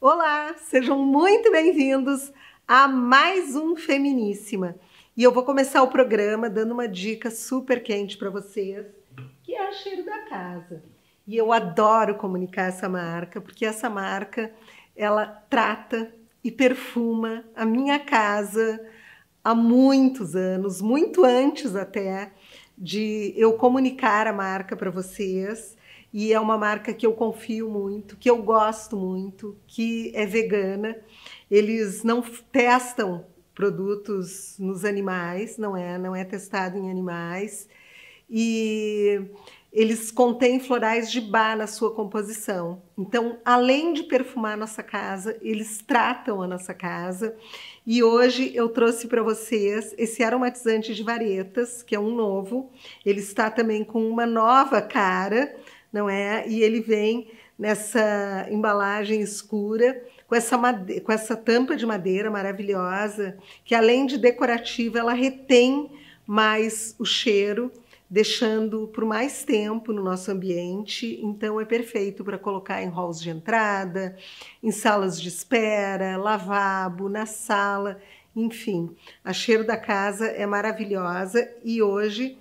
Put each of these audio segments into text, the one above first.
Olá, sejam muito bem-vindos a mais um Feminíssima. E eu vou começar o programa dando uma dica super quente para vocês, que é a Cheiro da Casa. E eu adoro comunicar essa marca, porque essa marca ela trata e perfuma a minha casa há muitos anos, muito antes até de eu comunicar a marca para vocês e é uma marca que eu confio muito, que eu gosto muito, que é vegana. Eles não testam produtos nos animais, não é, não é testado em animais. E eles contêm florais de bar na sua composição. Então, além de perfumar nossa casa, eles tratam a nossa casa. E hoje eu trouxe para vocês esse aromatizante de varetas, que é um novo. Ele está também com uma nova cara não é? E ele vem nessa embalagem escura, com essa, madeira, com essa tampa de madeira maravilhosa, que além de decorativa, ela retém mais o cheiro, deixando por mais tempo no nosso ambiente. Então, é perfeito para colocar em halls de entrada, em salas de espera, lavabo, na sala, enfim. A cheiro da casa é maravilhosa e hoje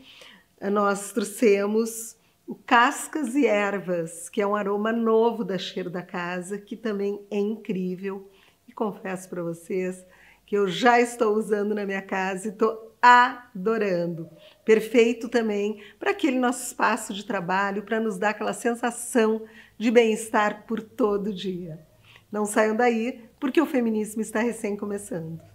nós trouxemos o cascas e ervas, que é um aroma novo da Cheiro da Casa, que também é incrível. E confesso para vocês que eu já estou usando na minha casa e estou adorando. Perfeito também para aquele nosso espaço de trabalho, para nos dar aquela sensação de bem-estar por todo dia. Não saiam daí, porque o feminismo está recém começando.